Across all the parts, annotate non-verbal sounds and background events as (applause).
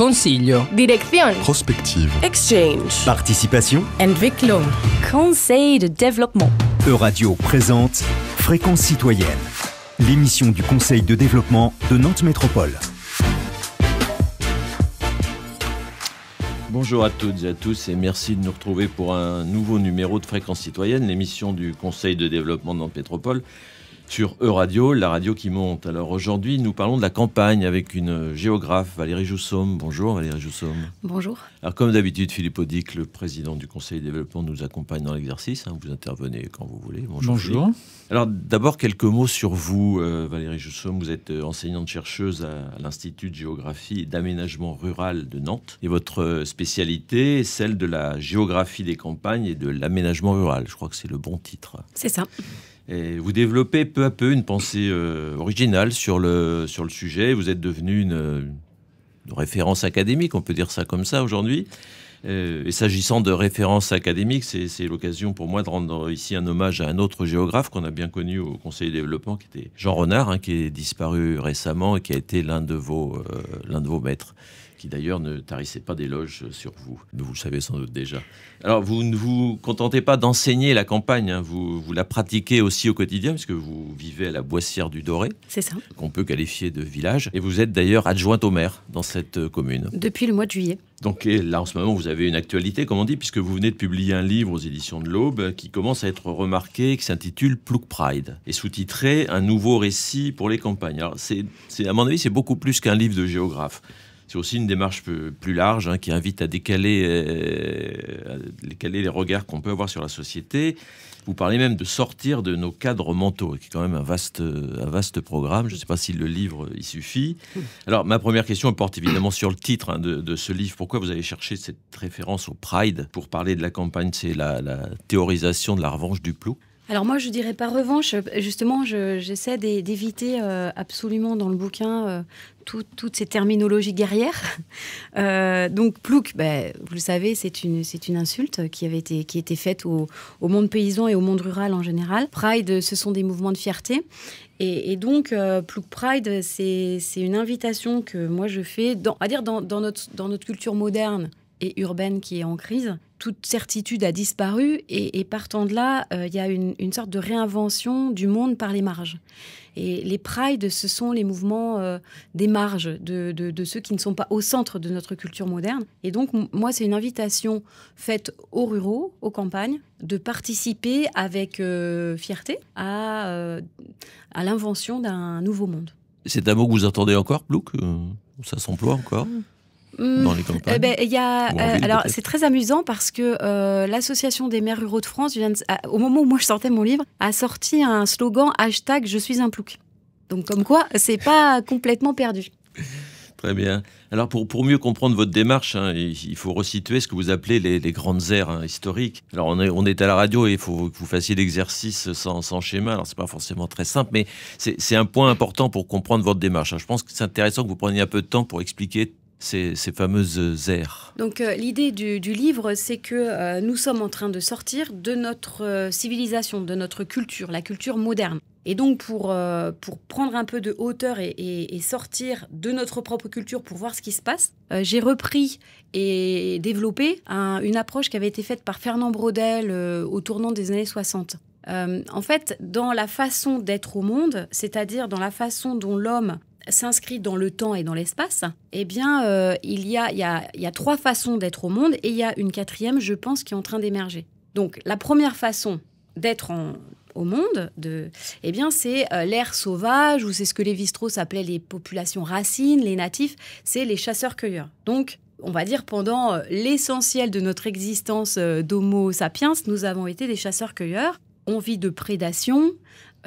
Consiglio. Direction. Prospective. Exchange. Participation. Entwicklung. Conseil de développement. Euradio présente Fréquence citoyenne, l'émission du Conseil de développement de Nantes Métropole. Bonjour à toutes et à tous et merci de nous retrouver pour un nouveau numéro de Fréquence citoyenne, l'émission du Conseil de développement de Nantes Métropole sur E-Radio, la radio qui monte. Alors aujourd'hui, nous parlons de la campagne avec une géographe, Valérie Joussomme. Bonjour Valérie Joussomme. Bonjour. Alors comme d'habitude, Philippe Audic, le président du Conseil de développement, nous accompagne dans l'exercice. Hein. vous intervenez quand vous voulez. Bonjour. Bonjour. Alors d'abord, quelques mots sur vous, euh, Valérie Joussomme. Vous êtes euh, enseignante-chercheuse à, à l'Institut de géographie et d'aménagement rural de Nantes. Et votre euh, spécialité est celle de la géographie des campagnes et de l'aménagement rural. Je crois que c'est le bon titre. C'est ça vous développez peu à peu une pensée euh, originale sur le, sur le sujet. Vous êtes devenu une, référence académique, on peut dire ça comme ça aujourd'hui. Euh, et s'agissant de référence académique, c'est l'occasion pour moi de rendre ici un hommage à un autre géographe qu'on a bien connu au Conseil de développement, qui était Jean Renard, hein, qui est disparu récemment et qui a été l'un de, euh, l'un de vos maîtres qui d'ailleurs ne tarissait pas d'éloges sur vous. Vous le savez sans doute déjà. Alors, vous ne vous contentez pas d'enseigner la campagne, hein. vous, la pratiquez aussi au quotidien, puisque vous vivez à la Boissière du Doré. C'est ça. Qu'on peut qualifier de village. Et vous êtes d'ailleurs adjointe au maire dans cette euh, commune. Depuis le mois de juillet. Donc là, en ce moment, vous avez une actualité, comme on dit, puisque vous venez de publier un livre aux éditions de l'Aube qui commence à être remarqué, qui s'intitule Plouk Pride, et sous-titré Un nouveau récit pour les campagnes. Alors, c'est, à mon avis, c'est beaucoup plus qu'un livre de géographe. C'est aussi une démarche plus large hein, qui invite à décaler, euh, décaler les regards qu'on peut avoir sur la société. Vous parlez même de sortir de nos cadres mentaux, qui est quand même un vaste, un vaste programme. Je ne sais pas si le livre y suffit. Alors, ma première question porte évidemment sur le titre hein, de, ce livre. Pourquoi vous avez cherché cette référence au Pride pour parler de la campagne C'est la, la théorisation de la revanche du plou alors moi, je dirais par revanche. Justement, j'essaie d'éviter euh, absolument dans le bouquin euh, toutes ces terminologies guerrières. (laughs) Euh, donc plouc, ben, vous le savez, c'est une, insulte qui avait été, faite au, monde paysan et au monde rural en général. Pride, ce sont des mouvements de fierté. Et, donc, plouc Pride, c'est, une invitation que moi je fais, à dire dans notre culture moderne et urbaine qui est en crise, toute certitude a disparu et, partant de là, euh, il y a une, sorte de réinvention du monde par les marges. Et les prides, ce sont les mouvements euh, des marges, de, ceux qui ne sont pas au centre de notre culture moderne. Et donc, moi, c'est une invitation faite aux ruraux, aux campagnes, de participer avec euh, fierté à, à l'invention d'un nouveau monde. C'est un mot que vous entendez encore, Plouk Ça s'emploie encore mmh. Hum, les eh ben, a, euh, Alors, c'est très amusant parce que euh, l'Association des maires ruraux de France, vient au moment où moi je sortais mon livre, a sorti un slogan hashtag Je suis un plouc. Donc, comme quoi, c'est pas complètement perdu. Très bien. Alors, pour, pour mieux comprendre votre démarche, hein, il faut resituer ce que vous appelez les, grandes aires hein, historiques. Alors, on est, on est à la radio et il faut que vous fassiez l'exercice sans, schéma. Alors, c'est pas forcément très simple, mais c'est un point important pour comprendre votre démarche. Hein. Je pense que c'est intéressant que vous preniez un peu de temps pour expliquer ces, fameuses euh, aires. Donc euh, l'idée du, livre, c'est que euh, nous sommes en train de sortir de notre civilisation, de notre culture, la culture moderne. Et donc pour, pour prendre un peu de hauteur et, sortir de notre propre culture pour voir ce qui se passe, j'ai repris et développé une approche qui avait été faite par Fernand Braudel au tournant des années 60. en fait, dans la façon d'être au monde, c'est-à-dire dans la façon dont l'homme s'inscrit dans le temps et dans l'espace, eh bien, euh, il, y a, trois façons d'être au monde et il y a une quatrième, je pense, qui est en train d'émerger. Donc, la première façon d'être au monde, de, eh bien, c'est euh, l'ère sauvage, ou c'est ce que les strauss s'appelaient les populations racines, les natifs, c'est les chasseurs-cueilleurs. Donc, on va dire pendant euh, l'essentiel de notre existence d'Homo sapiens, nous avons été des chasseurs-cueilleurs. On vit de prédation,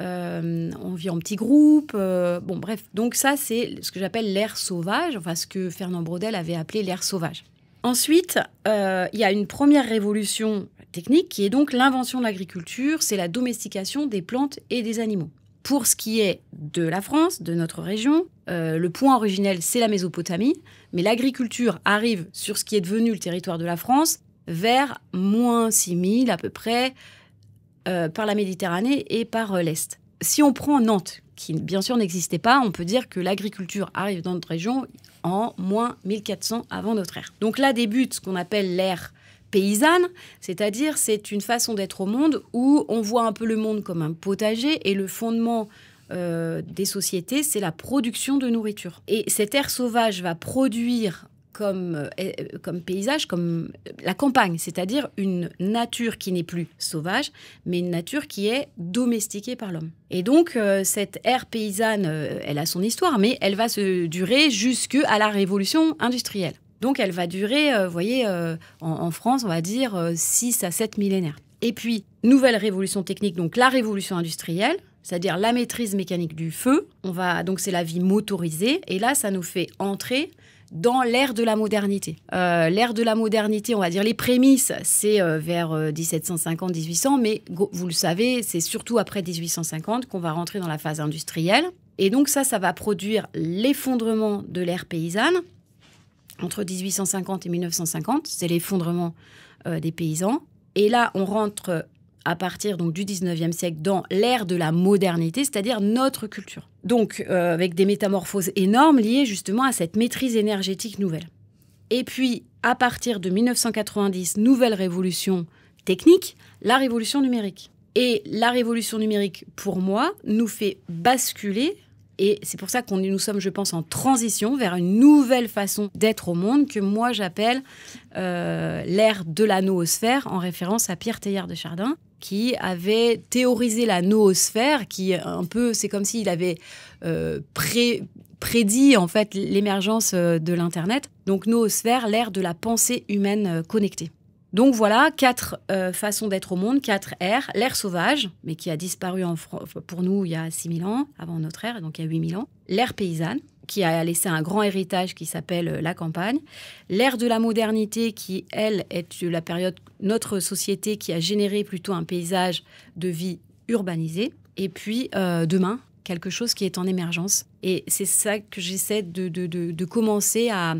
euh, on vit en petits groupes. Euh, bon, bref, donc ça, c'est ce que j'appelle l'air sauvage, enfin ce que Fernand Braudel avait appelé l'air sauvage. Ensuite, euh, il y a une première révolution technique qui est donc l'invention de l'agriculture, c'est la domestication des plantes et des animaux. Pour ce qui est de la France, de notre région, le point originel, c'est la Mésopotamie, mais l'agriculture arrive sur ce qui est devenu le territoire de la France vers moins 6000 à peu près, euh, par la Méditerranée et par euh, l'Est. Si on prend Nantes, qui bien sûr n'existait pas, on peut dire que l'agriculture arrive dans notre région en moins 1400 avant notre ère. Donc là débute ce qu'on appelle l'ère paysanne, c'est-à-dire c'est une façon d'être au monde où on voit un peu le monde comme un potager et le fondement euh, des sociétés, c'est la production de nourriture. Et cette ère sauvage va produire comme, euh, euh, comme paysage, comme la campagne, c'est-à-dire une nature qui n'est plus sauvage, mais une nature qui est domestiquée par l'homme. Et donc, euh, cette ère paysanne, elle a son histoire, mais elle va se durer jusqu'à la révolution industrielle. Donc, elle va durer, vous voyez, en, France, on va dire 6 à 7 millénaires. Et puis, nouvelle révolution technique, donc la révolution industrielle, c'est-à-dire la maîtrise mécanique du feu. On va donc c'est la vie motorisée et là ça nous fait entrer dans l'ère de la modernité. Euh, l'ère de la modernité, on va dire les prémices, c'est euh, vers 1750-1800, euh, mais vous le savez, c'est surtout après 1850 qu'on va rentrer dans la phase industrielle. Et donc ça, ça va produire l'effondrement de l'ère paysanne. Entre 1850 et 1950, c'est l'effondrement des paysans. Et là, on rentre à partir donc du 19e siècle dans l'ère de la modernité, c'est-à-dire notre culture. Donc euh, avec des métamorphoses énormes liées justement à cette maîtrise énergétique nouvelle. Et puis à partir de 1990, nouvelle révolution technique, la révolution numérique. Et la révolution numérique, pour moi, nous fait basculer et c'est pour ça qu'on nous sommes, je pense, en transition vers une nouvelle façon d'être au monde que moi j'appelle euh, l'ère de la noosphère, en référence à Pierre Teilhard de Chardin, qui avait théorisé la noosphère, qui un peu, c'est comme s'il avait euh, prédit en fait l'émergence euh, de l'internet. Donc noosphère, l'ère de la pensée humaine connectée. Donc voilà, quatre euh, façons d'être au monde, quatre R. L'air sauvage, mais qui a disparu pour nous il y a 6000 ans, avant notre ère, donc il y a 8000 ans. L'ère paysanne, qui a laissé un grand héritage qui s'appelle euh, la campagne. L'ère de la modernité, qui, elle, est la période, notre société qui a généré plutôt un paysage de vie urbanisée. Et puis, euh, demain, quelque chose qui est en émergence. Et c'est ça que j'essaie de, commencer à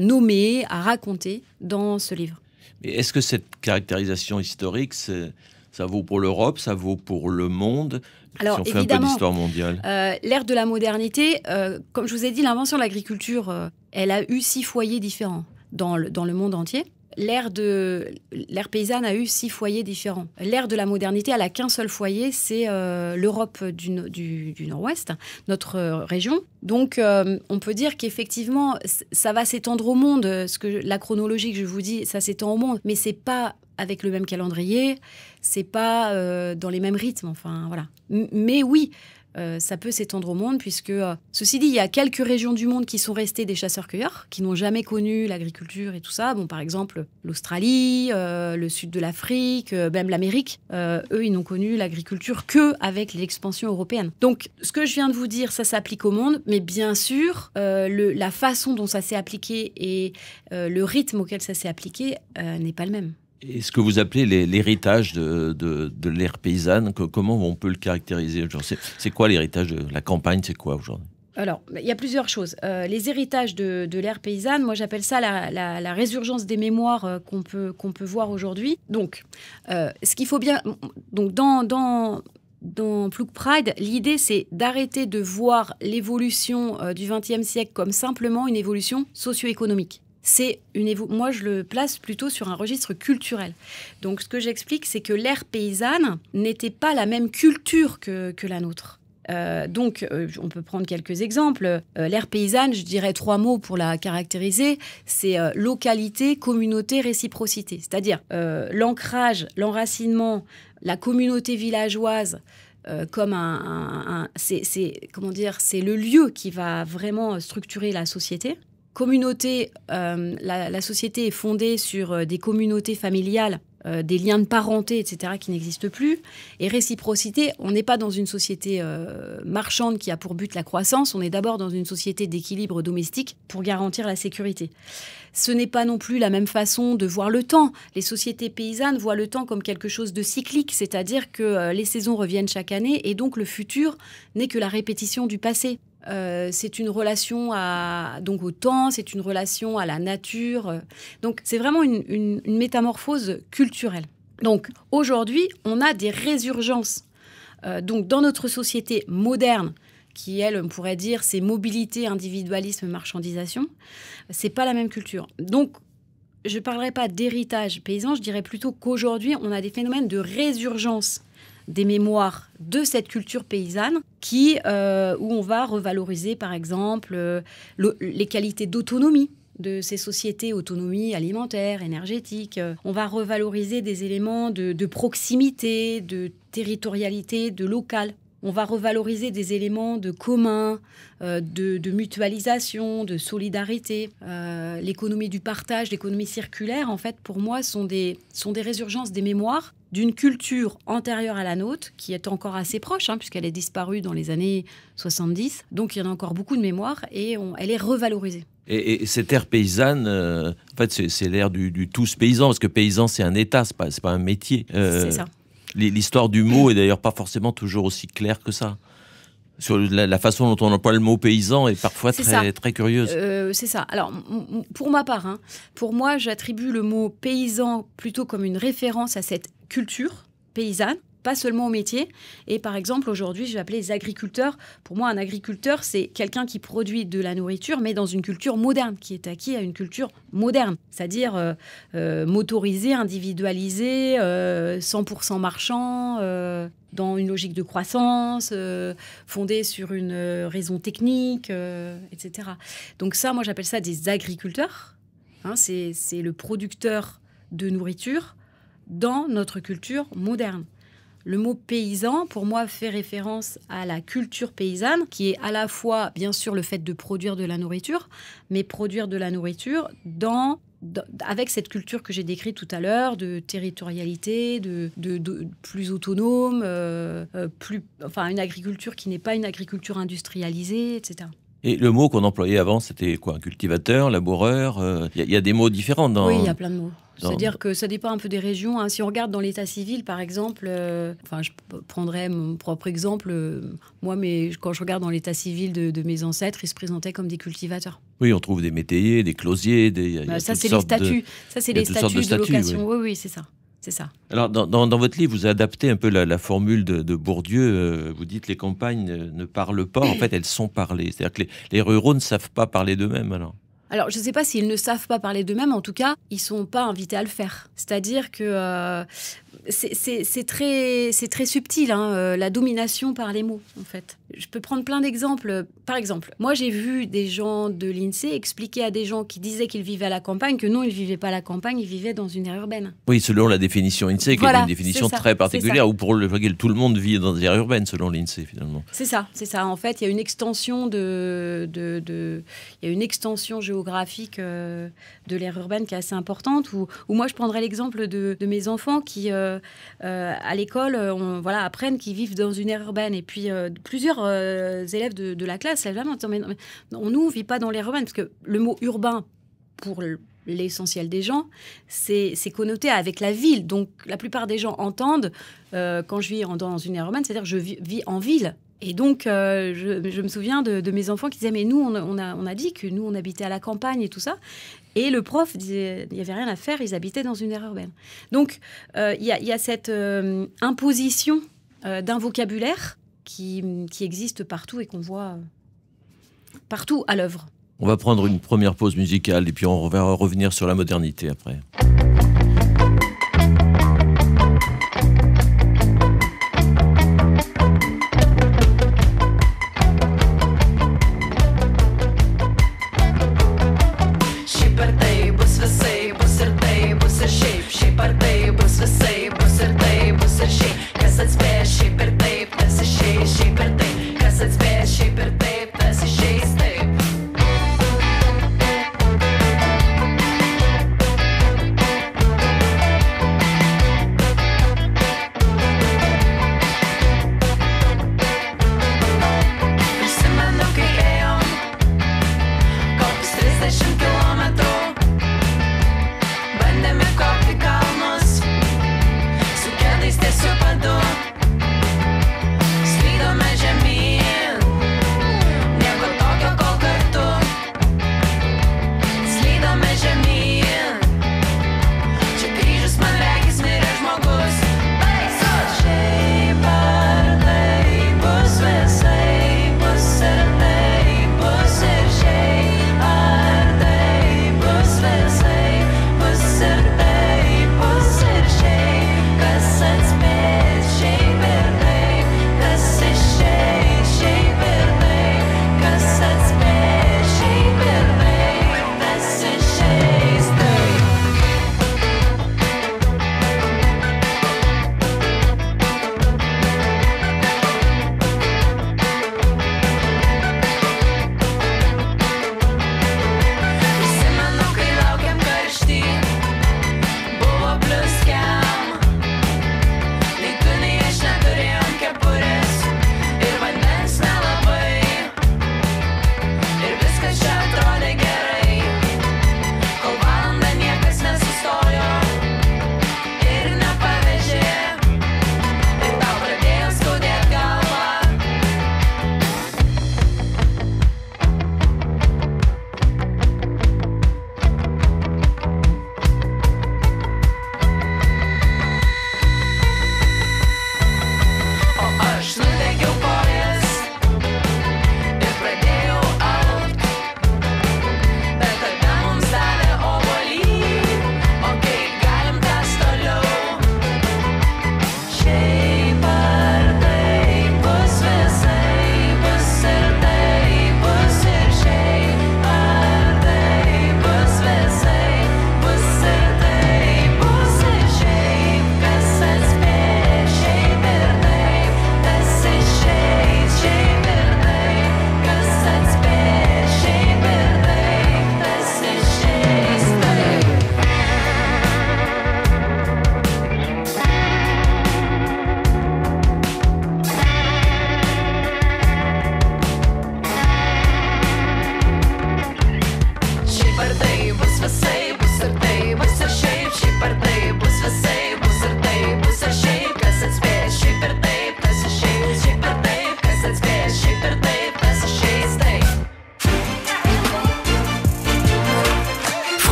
nommer, à raconter dans ce livre est-ce que cette caractérisation historique, ça vaut pour l'Europe, ça vaut pour le monde alors, si un peu d'histoire mondiale. Euh, l'ère de la modernité, euh, comme je vous ai dit, l'invention de l'agriculture, euh, elle a eu six foyers différents dans le monde entier. L'ère de l'ère paysanne a eu six foyers différents. L'ère de la modernité, elle la qu'un seul foyer, c'est euh, l'Europe du, Nord-Ouest, notre euh, région. Donc, euh, on peut dire qu'effectivement, ça va s'étendre au monde. Ce que la chronologie que je vous dis, ça s'étend au monde, mais c'est pas avec le même calendrier, c'est pas dans les mêmes rythmes. Enfin, voilà. mais oui, euh, ça peut s'étendre au monde, puisque, euh, ceci dit, il y a quelques régions du monde qui sont restées des chasseurs-cueilleurs, qui n'ont jamais connu l'agriculture et tout ça. Bon, par exemple, l'Australie, euh, le sud de l'Afrique, même l'Amérique, eux, ils n'ont connu l'agriculture que avec l'expansion européenne. Donc, ce que je viens de vous dire, ça s'applique au monde, mais bien sûr, la façon dont ça s'est appliqué et le rythme auquel ça s'est appliqué n'est pas le même. Et ce que vous appelez l'héritage de, l'ère paysanne, comment on peut le caractériser C'est quoi l'héritage de la campagne C'est quoi aujourd'hui alors, bah, il y a plusieurs choses. Euh, les héritages de, l'ère paysanne, moi j'appelle ça la, résurgence des mémoires euh, qu'on peut, qu'on peut voir aujourd'hui. Donc, euh, ce qu'il faut bien. Donc, dans, dans, dans Pride, l'idée c'est d'arrêter de voir l'évolution du XXe siècle comme simplement une évolution socio-économique c'est une moi je le place plutôt sur un registre culturel. Donc ce que j'explique, c'est que l'ère paysanne n'était pas la même culture que, la nôtre. Euh, donc, euh, on peut prendre quelques exemples. Euh, l'ère paysanne, je dirais trois mots pour la caractériser. C'est localité, communauté, réciprocité. C'est-à-dire l'ancrage, l'enracinement, la communauté villageoise. comme un, c'est comment dire, c'est le lieu qui va vraiment structurer la société communauté, euh, la, société est fondée sur euh, des communautés familiales, euh, des liens de parenté, etc., qui n'existent plus. Et réciprocité, on n'est pas dans une société marchande qui a pour but la croissance, on est d'abord dans une société d'équilibre domestique pour garantir la sécurité. Ce n'est pas non plus la même façon de voir le temps. Les sociétés paysannes voient le temps comme quelque chose de cyclique, c'est-à-dire que les saisons reviennent chaque année et donc le futur n'est que la répétition du passé. Euh, c'est une relation à, donc au temps, c'est une relation à la nature. Donc c'est vraiment une, métamorphose culturelle. Donc aujourd'hui, on a des résurgences. Euh, donc dans notre société moderne, qui elle, on pourrait dire, c'est mobilité, individualisme, marchandisation, c'est pas la même culture. Donc je ne parlerai pas d'héritage paysan, je dirais plutôt qu'aujourd'hui, on a des phénomènes de résurgence des mémoires de cette culture paysanne qui, euh, où on va revaloriser par exemple euh, les qualités d'autonomie de ces sociétés, autonomie alimentaire, énergétique. Euh, on va revaloriser des éléments de, de proximité, de territorialité, de local on va revaloriser des éléments de commun, euh, de, mutualisation, de solidarité. Euh, l'économie du partage, l'économie circulaire, en fait, pour moi, sont des, sont des résurgences des mémoires d'une culture antérieure à la nôtre, qui est encore assez proche, hein, puisqu'elle est disparue dans les années 70. Donc il y en a encore beaucoup de mémoires et elle est revalorisée. Et, cette ère paysanne, euh, en fait, c'est, l'ère du, tout tous paysan, parce que paysan, c'est un état, c'est pas, pas un métier. c'est ça. L'histoire du mot est d'ailleurs pas forcément toujours aussi claire que ça sur la, façon dont on emploie le mot paysan est parfois très, très, curieuse. Euh, c'est ça. Alors, pour ma part, hein, pour moi, j'attribue le mot paysan plutôt comme une référence à cette culture paysanne pas seulement au métier. Et par exemple, aujourd'hui, je vais appeler les agriculteurs. Pour moi, un agriculteur, c'est quelqu'un qui produit de la nourriture, mais dans une culture moderne, qui est acquis à une culture moderne, c'est-à-dire euh, euh individualisé, motorisée, individualisée, 100% marchand, euh, dans une logique de croissance, euh, fondée sur une raison technique, etc. Donc ça, moi, j'appelle ça des agriculteurs. Hein, c'est le producteur de nourriture dans notre culture moderne. Le mot paysan, pour moi, fait référence à la culture paysanne, qui est à la fois, bien sûr, le fait de produire de la nourriture, mais produire de la nourriture dans avec cette culture que j'ai décrite tout à l'heure, de territorialité, de, plus autonome, euh, euh, plus, enfin une agriculture qui n'est pas une agriculture industrialisée, etc. Et le mot qu'on employait avant, c'était quoi Cultivateur, laboureur euh, Il y, a des mots différents dans. Oui, il y a plein de mots. C'est-à-dire que ça dépend un peu des régions. Hein. Si on regarde dans l'état civil, par exemple, euh, enfin, je prendrais mon propre exemple. Euh, moi, mais quand je regarde dans l'état civil de, mes ancêtres, ils se présentaient comme des cultivateurs. Oui, on trouve des métayers, des closiers, des. Bah, ça, c'est les statuts. De... Ça, c'est les de, location. oui, oui c'est ça. C'est ça. Alors, dans, dans, votre livre, vous adaptez un peu la, formule de, Bourdieu. Euh, vous dites les campagnes ne parlent pas. En fait, elles sont parlées. C'est-à-dire que les, ruraux ne savent pas parler d'eux-mêmes, alors alors, je ne sais pas s'ils ne savent pas parler d'eux-mêmes, en tout cas, ils ne sont pas invités à le faire. C'est-à-dire que euh, c'est très, très subtil, hein, euh, la domination par les mots, en fait. Je peux prendre plein d'exemples. Par exemple, moi, j'ai vu des gens de l'INSEE expliquer à des gens qui disaient qu'ils vivaient à la campagne que non, ils ne vivaient pas à la campagne, ils vivaient dans une aire urbaine. Oui, selon la définition INSEE, qui est une définition très particulière, ou pour lequel tout le monde vit dans des aires urbaines, selon l'INSEE, finalement. C'est ça, c'est ça. En fait, il y a une extension de, de, une extension géographique euh, de l'aire urbaine qui est assez importante, où, moi, je prendrais l'exemple de, mes enfants qui... Euh, euh, euh, à l'école, euh, on voilà, apprennent qu'ils vivent dans une aire urbaine. Et puis plusieurs élèves de, la classe, vraiment, on nous, vit pas dans l'aire urbaine parce que le mot urbain pour l'essentiel des gens, c'est connoté avec la ville. Donc la plupart des gens entendent, quand je vis dans une aire urbaine, c'est-à-dire je vis, en ville. Et donc, euh, je, me souviens de, mes enfants qui disaient, mais nous, on, a, dit que nous, on habitait à la campagne et tout ça. Et le prof disait, il n'y avait rien à faire, ils habitaient dans une aire urbaine. Donc, euh, il y, a cette euh, imposition d'un vocabulaire qui, qui, existe partout et qu'on voit partout à l'œuvre. On va prendre une première pause musicale et puis on va revenir sur la modernité après.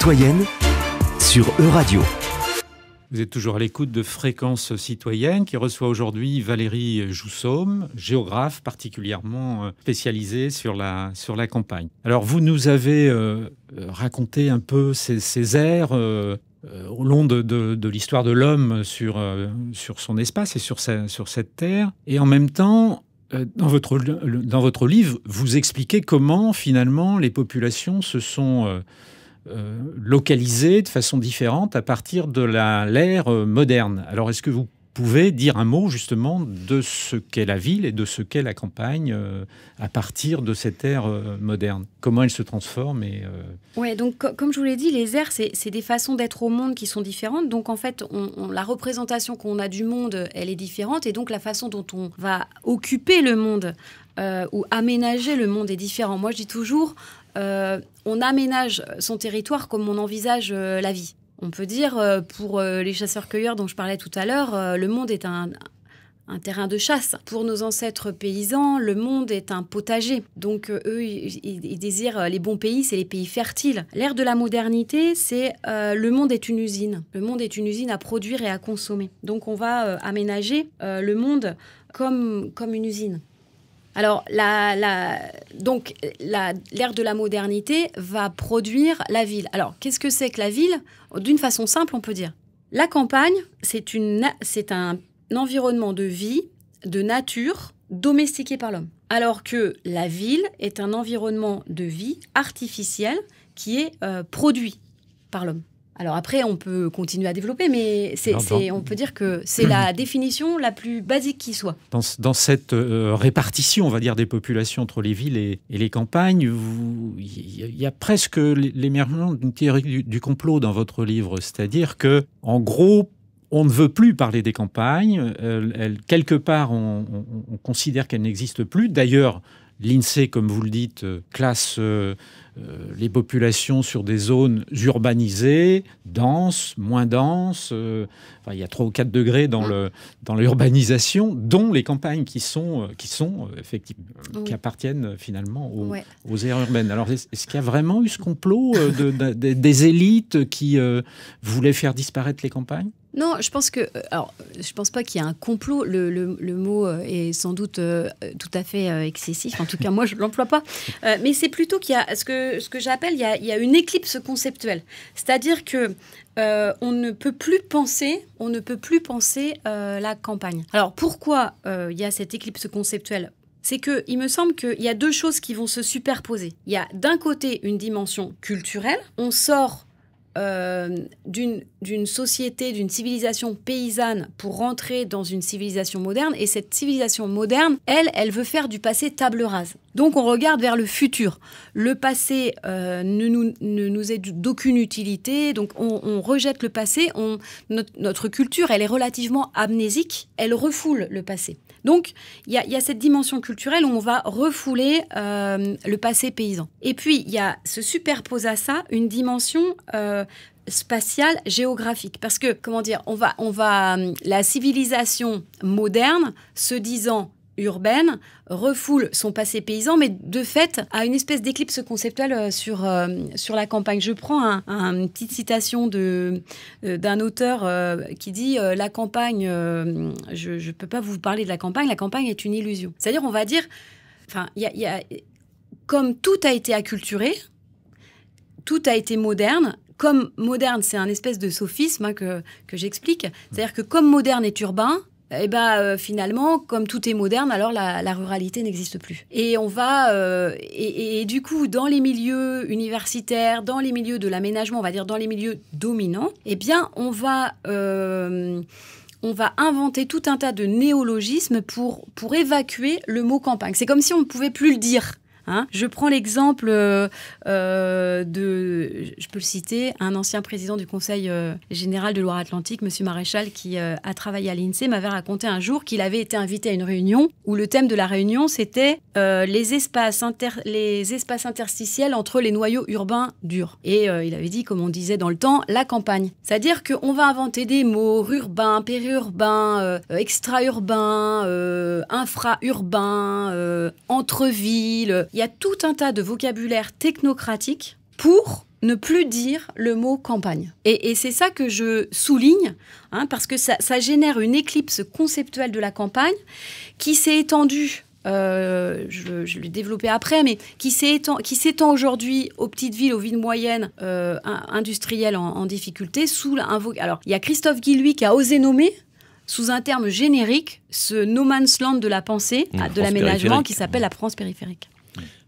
citoyenne sur E-Radio. Vous êtes toujours à l'écoute de Fréquences citoyennes qui reçoit aujourd'hui Valérie Joussaume, géographe particulièrement euh, spécialisée sur la, sur la campagne. Alors vous nous avez euh, raconté un peu ces, airs euh, au long de, l'histoire de, l'homme sur, sur son espace et sur, sa, sur cette terre. Et en même temps, dans votre, dans votre livre, vous expliquez comment finalement les populations se sont euh, localisées de façon différente à partir de l'ère euh, moderne. Alors, est-ce que vous pouvez dire un mot justement de ce qu'est la ville et de ce qu'est la campagne euh, à partir de cette ère moderne Comment elle se transforme et, Ouais, donc comme je vous l'ai dit, les airs, c'est des façons d'être au monde qui sont différentes. Donc en fait, la représentation qu'on a du monde, elle est différente et donc la façon dont on va occuper le monde ou aménager le monde est différente. Moi, je dis toujours, euh, on aménage son territoire comme on envisage euh, la vie. On peut dire, euh, pour les chasseurs-cueilleurs dont je parlais tout à l'heure, le monde est un, terrain de chasse. Pour nos ancêtres paysans, le monde est un potager. Donc eux, ils, désirent les bons pays, c'est les pays fertiles. L'ère de la modernité, c'est le monde est une usine. Le monde est une usine à produire et à consommer. Donc on va aménager le monde comme une usine. Alors, donc, l'ère de la modernité va produire la ville. Alors, qu'est-ce que c'est que la ville D'une façon simple, on peut dire. La campagne, c'est, un environnement de vie, de nature, domestiqué par l'homme. Alors que la ville est un environnement de vie artificiel qui est euh, produit par l'homme. Alors après, on peut continuer à développer, mais on peut dire que c'est (clears throat) la définition la plus basique qui soit. Dans, cette euh, répartition, on va dire, des populations entre les villes et, les campagnes, il y, a presque l'émergence d'une théorie du, complot dans votre livre, c'est-à-dire que, en gros, on ne veut plus parler des campagnes. quelque part, on, considère qu'elles n'existent plus. D'ailleurs, l'INSEE, comme vous le dites, euh, classe euh, euh, les populations sur des zones urbanisées, denses, moins denses. Euh, enfin, il y a 3 ou 4 degrés dans, le, dans l'urbanisation, dont les campagnes qui sont, euh, qui sont effectivement, qui appartiennent finalement aux, aires urbaines. Alors, est-ce qu'il y a vraiment eu ce complot des élites qui voulaient faire disparaître les campagnes non, je pense que. Alors, je pense pas qu'il y a un complot. Le, le, mot est sans doute tout à fait excessif. En tout cas, moi, je l'emploie pas. mais c'est plutôt qu'il y a. ce que ce que j'appelle, il y a, une éclipse conceptuelle. C'est-à-dire que euh, on ne peut plus penser, on ne peut plus penser euh, la campagne. Alors pourquoi euh, il y a cette éclipse conceptuelle c'est que il me semble qu'il y a deux choses qui vont se superposer. Il y a d'un côté une dimension culturelle, on sort euh, d'une société, d'une civilisation paysanne pour rentrer dans une civilisation moderne. Et cette civilisation moderne, elle, elle veut faire du passé table rase. Donc on regarde vers le futur. Le passé euh, ne, nous, ne, est d'aucune utilité, donc on, rejette le passé. On, notre culture, elle est relativement amnésique, elle refoule le passé. Donc, il y, a, cette dimension culturelle où on va refouler euh, le passé paysan. Et puis, il y a se superpose à ça une dimension euh, spatiale, géographique. Parce que, comment dire, on va, hum, la civilisation moderne se disant urbaine refoule son passé paysan, mais de fait a une espèce d'éclipse conceptuelle euh, sur, euh, sur la campagne. Je prends une petite citation de, euh, d'un auteur qui dit La campagne, je ne peux pas vous parler de la campagne, la campagne est une illusion. C'est-à-dire, on va dire, comme tout a été acculturé, tout a été moderne, comme moderne, c'est un espèce de sophisme hein, que, que j'explique, c'est-à-dire que comme moderne est urbain, eh ben, euh, finalement, comme tout est moderne, alors la, ruralité n'existe plus. Et on va, euh, et, du coup, dans les milieux universitaires, dans les milieux de l'aménagement, on va dire dans les milieux dominants, eh bien, on va euh, on va inventer tout un tas de néologismes pour, pour évacuer le mot campagne. C'est comme si on ne pouvait plus le dire. Hein. je prends l'exemple euh, euh, de, je peux le citer, un ancien président du Conseil euh, général de Loire-Atlantique, Monsieur Maréchal, qui a travaillé à l'INSEE, m'avait raconté un jour qu'il avait été invité à une réunion où le thème de la réunion c'était les espaces inter les espaces interstitiels entre les noyaux urbains durs. Et il avait dit, comme on disait dans le temps, la campagne. C'est-à-dire qu'on va inventer des mots urbains, périurbains, extra-urbains, infra-urbains, entre-villes il y a tout un tas de vocabulaire technocratique pour ne plus dire le mot campagne. Et, c'est ça que je souligne, hein, parce que ça, génère une éclipse conceptuelle de la campagne qui s'est étendue. Euh, je, je l'ai développé après, mais qui s'étend aujourd'hui aux petites villes, aux villes moyennes euh, industrielles en, difficulté. Sous Alors, il y a Christophe Guy, qui a osé nommer sous un terme générique ce no man's land de la pensée, de l'aménagement qui s'appelle la France périphérique.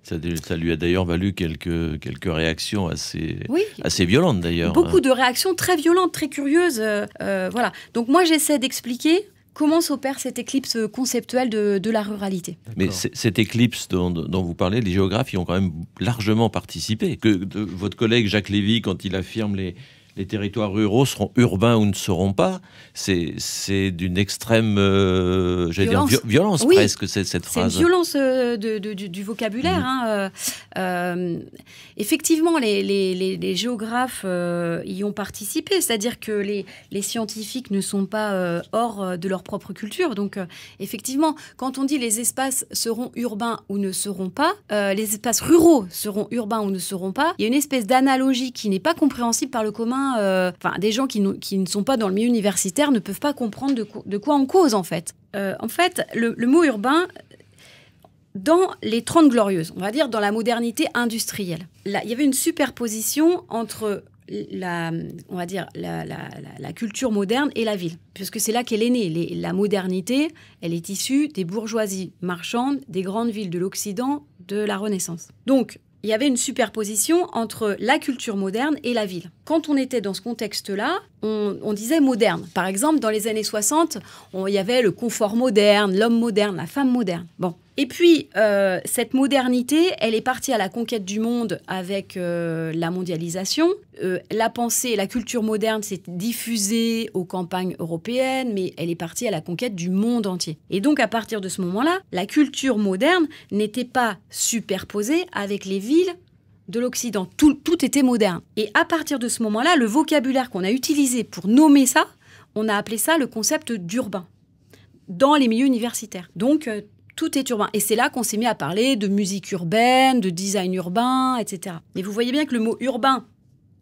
Ça, lui a d'ailleurs valu quelques, quelques réactions assez, assez violentes d'ailleurs. Beaucoup de réactions très violentes, très curieuses. Euh, euh, voilà. Donc moi j'essaie d'expliquer comment s'opère cette éclipse conceptuelle de, la ruralité. Mais cette éclipse dont, vous parlez, les géographes y ont quand même largement participé. Que votre collègue Jacques Lévy, quand il affirme les, les territoires ruraux seront urbains ou ne seront pas, c'est d'une extrême euh, violence, violence presque, cette phrase. C'est une violence euh, du, vocabulaire. Mm. Hein, euh, effectivement, les, les géographes y ont participé, c'est-à-dire que les, scientifiques ne sont pas hors de leur propre culture. Donc, effectivement, quand on dit les espaces seront urbains ou ne seront pas, les espaces ruraux seront urbains ou ne seront pas, il y a une espèce d'analogie qui n'est pas compréhensible par le commun euh, enfin des gens qui, ne sont pas dans le milieu universitaire ne peuvent pas comprendre de, quoi on cause en fait. Euh, en fait, le, mot urbain, dans les Trente Glorieuses, on va dire dans la modernité industrielle, là, il y avait une superposition entre la, on va dire, la, culture moderne et la ville, puisque c'est là qu'elle est née. la modernité, elle est issue des bourgeoisies marchandes des grandes villes de l'Occident de la Renaissance. Donc, il y avait une superposition entre la culture moderne et la ville. Quand on était dans ce contexte-là, on, disait moderne. Par exemple, dans les années 60, il y avait le confort moderne, l'homme moderne, la femme moderne. Bon, et puis, euh, cette modernité, elle est partie à la conquête du monde avec euh, la mondialisation. Euh, la pensée la culture moderne s'est diffusée aux campagnes européennes, mais elle est partie à la conquête du monde entier. Et donc, à partir de ce moment-là, la culture moderne n'était pas superposée avec les villes de l'Occident. Tout, tout était moderne. Et à partir de ce moment-là, le vocabulaire qu'on a utilisé pour nommer ça, on a appelé ça le concept d'urbain dans les milieux universitaires. Donc, tout est urbain. Et c'est là qu'on s'est mis à parler de musique urbaine, de design urbain, etc. Mais vous voyez bien que le mot urbain,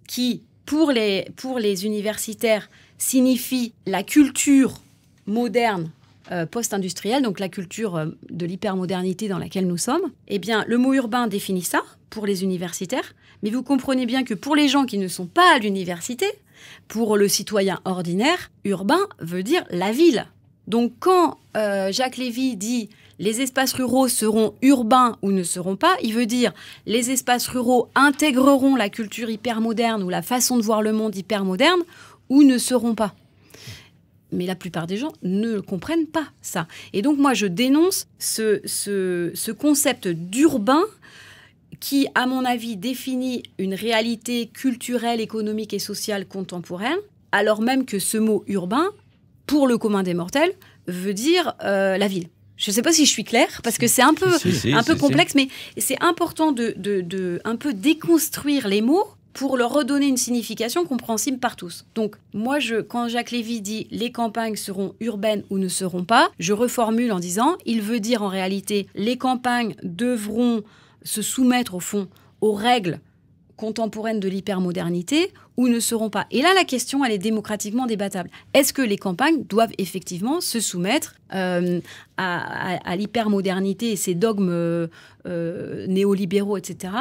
qui pour les, pour les universitaires signifie la culture moderne euh, post-industrielle, donc la culture euh, de l'hypermodernité dans laquelle nous sommes, eh bien le mot urbain définit ça pour les universitaires, mais vous comprenez bien que pour les gens qui ne sont pas à l'université, pour le citoyen ordinaire, urbain veut dire la ville. Donc quand euh, Jacques Lévy dit les espaces ruraux seront urbains ou ne seront pas. Il veut dire les espaces ruraux intégreront la culture hyper moderne ou la façon de voir le monde hyper moderne ou ne seront pas. Mais la plupart des gens ne comprennent pas ça. Et donc moi je dénonce ce, concept d'urbain qui, à mon avis, définit une réalité culturelle, économique et sociale contemporaine, alors même que ce mot urbain, pour le commun des mortels, veut dire euh, la ville. Je ne sais pas si je suis claire, parce que c'est un peu, un peu complexe, mais c'est important de, de, un peu déconstruire les mots pour leur redonner une signification compréhensible par tous. Donc moi, je, quand Jacques Lévy dit les campagnes seront urbaines ou ne seront pas, je reformule en disant, il veut dire en réalité les campagnes devront se soumettre au fond aux règles contemporaines de l'hypermodernité ou ne seront pas. Et là, la question, elle est démocratiquement débattable. Est-ce que les campagnes doivent effectivement se soumettre euh, à, l'hypermodernité et ses dogmes euh, euh, néolibéraux, etc.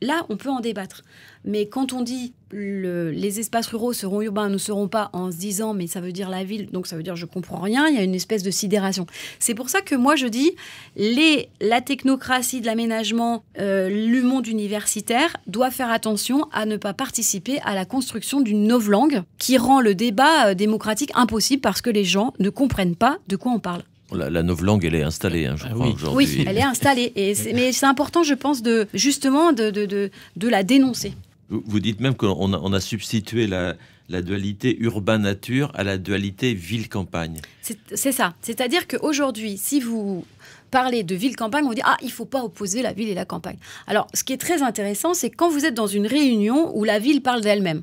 Là, on peut en débattre. Mais quand on dit les espaces ruraux seront urbains, ne seront pas, en se disant mais ça veut dire la ville, donc ça veut dire je comprends rien, il y a une espèce de sidération. C'est pour ça que moi je dis les, la technocratie de l'aménagement, euh, le monde universitaire doit faire attention à ne pas participer à la construction d'une langue qui rend le débat euh, démocratique impossible parce que les gens ne comprennent pas de quoi on parle. La, la langue elle est installée, hein, je ah crois, oui. aujourd'hui. Oui, elle est installée. Et mais c'est important, je pense, de, justement, de la dénoncer. Vous dites même qu'on a, substitué la, dualité urbain-nature à la dualité ville-campagne. C'est ça. C'est-à-dire qu'aujourd'hui, si vous parlez de ville-campagne, on dit Ah, il ne faut pas opposer la ville et la campagne. Alors, ce qui est très intéressant, c'est quand vous êtes dans une réunion où la ville parle d'elle-même.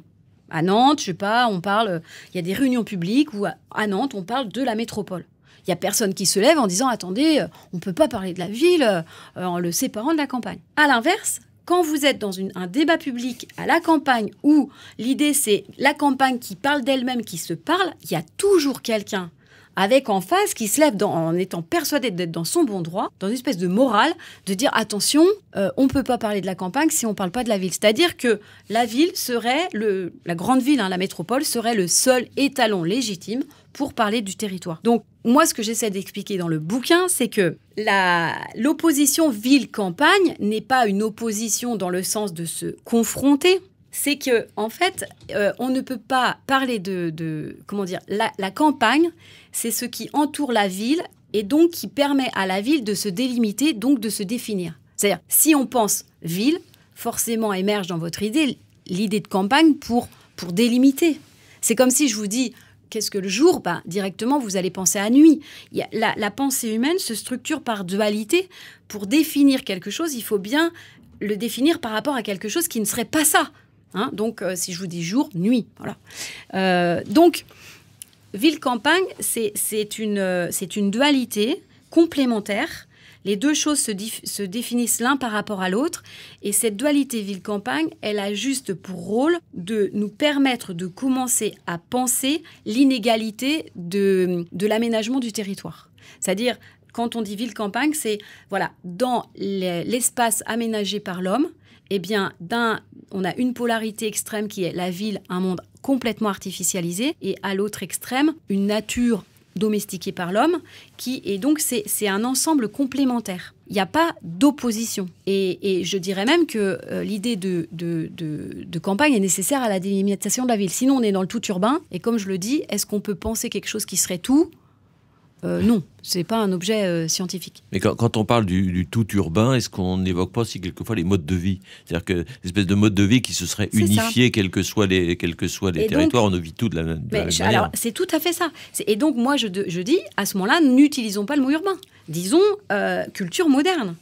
À Nantes, je sais pas, on parle. Il y a des réunions publiques où à Nantes, on parle de la métropole. Il n'y a personne qui se lève en disant Attendez, euh, on ne peut pas parler de la ville euh, en le séparant de la campagne. À l'inverse, quand vous êtes dans un débat public à la campagne où l'idée c'est la campagne qui parle d'elle-même, qui se parle, il y a toujours quelqu'un avec en face qui se lève en étant persuadé d'être dans son bon droit, dans une espèce de morale, de dire attention, euh, on ne peut pas parler de la campagne si on ne parle pas de la ville. C'est-à-dire que la ville serait, la grande ville, hein, la métropole, serait le seul étalon légitime pour parler du territoire. Donc, moi, ce que j'essaie d'expliquer dans le bouquin, c'est que l'opposition ville-campagne n'est pas une opposition dans le sens de se confronter. C'est que, en fait, euh, on ne peut pas parler de, comment dire, la, campagne, c'est ce qui entoure la ville et donc qui permet à la ville de se délimiter, donc de se définir. C'est-à-dire, si on pense ville, forcément émerge dans votre idée l'idée de campagne pour, pour délimiter. C'est comme si je vous dis, qu'est-ce que le jour ben, Directement, vous allez penser à nuit. La, la pensée humaine se structure par dualité. Pour définir quelque chose, il faut bien le définir par rapport à quelque chose qui ne serait pas ça. Hein. donc, euh, si je vous dis jour, nuit, voilà. Euh, donc, ville-campagne, c'est une, euh, une dualité complémentaire les deux choses se, définissent l'un par rapport à l'autre et cette dualité ville-campagne, elle a juste pour rôle de nous permettre de commencer à penser l'inégalité de, l'aménagement du territoire. C'est-à-dire, quand on dit ville-campagne, c'est voilà, dans l'espace aménagé par l'homme, eh bien, d'un, on a une polarité extrême qui est la ville, un monde complètement artificialisé, et à l'autre extrême, une nature domestiqué par l'homme, qui et donc c'est un ensemble complémentaire. Il n'y a pas d'opposition. Et, je dirais même que euh, l'idée de, de, de, campagne est nécessaire à la délimitation de la ville. Sinon, on est dans le tout urbain. Et comme je le dis, est-ce qu'on peut penser quelque chose qui serait tout euh, non, ce n'est pas un objet euh, scientifique. Mais quand, on parle du, tout urbain, est-ce qu'on n'évoque pas aussi quelquefois les modes de vie C'est-à-dire que l'espèce de mode de vie qui se serait unifié, quels que soient les, territoires, on on vit tout de la, même manière. c'est tout à fait ça. Et donc, moi, je, dis, à ce moment-là, n'utilisons pas le mot urbain. Disons euh, culture moderne.